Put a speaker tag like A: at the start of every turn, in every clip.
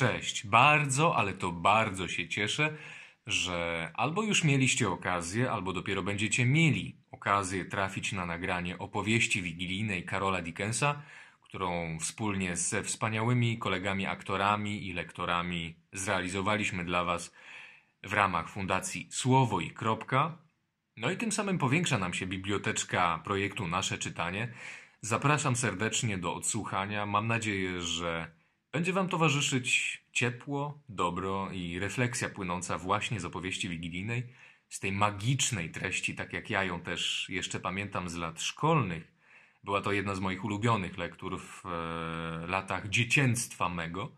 A: Cześć, bardzo, ale to bardzo się cieszę, że albo już mieliście okazję, albo dopiero będziecie mieli okazję trafić na nagranie opowieści wigilijnej Karola Dickensa, którą wspólnie ze wspaniałymi kolegami aktorami i lektorami zrealizowaliśmy dla Was w ramach Fundacji Słowo i Kropka. No i tym samym powiększa nam się biblioteczka projektu Nasze Czytanie. Zapraszam serdecznie do odsłuchania. Mam nadzieję, że będzie Wam towarzyszyć ciepło, dobro i refleksja płynąca właśnie z opowieści wigilijnej, z tej magicznej treści, tak jak ja ją też jeszcze pamiętam z lat szkolnych. Była to jedna z moich ulubionych lektur w e, latach dziecięctwa mego.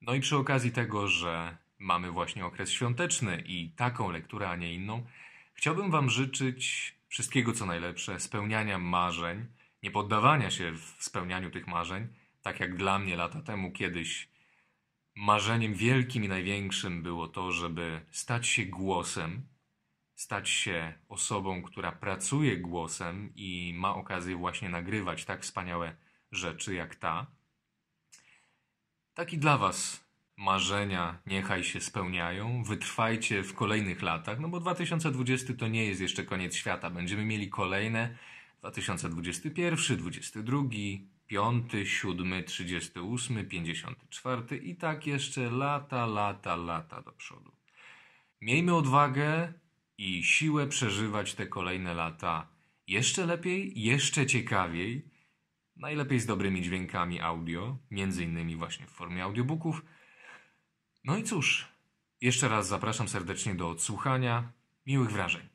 A: No i przy okazji tego, że mamy właśnie okres świąteczny i taką lekturę, a nie inną, chciałbym Wam życzyć wszystkiego co najlepsze, spełniania marzeń, nie poddawania się w spełnianiu tych marzeń tak jak dla mnie lata temu kiedyś, marzeniem wielkim i największym było to, żeby stać się głosem, stać się osobą, która pracuje głosem i ma okazję właśnie nagrywać tak wspaniałe rzeczy jak ta. Tak i dla Was marzenia niechaj się spełniają, wytrwajcie w kolejnych latach, no bo 2020 to nie jest jeszcze koniec świata. Będziemy mieli kolejne 2021, 2022, piąty, siódmy, trzydziesty ósmy, pięćdziesiąty czwarty i tak jeszcze lata, lata, lata do przodu. Miejmy odwagę i siłę przeżywać te kolejne lata jeszcze lepiej, jeszcze ciekawiej, najlepiej z dobrymi dźwiękami audio, między innymi właśnie w formie audiobooków. No i cóż, jeszcze raz zapraszam serdecznie do odsłuchania. Miłych wrażeń.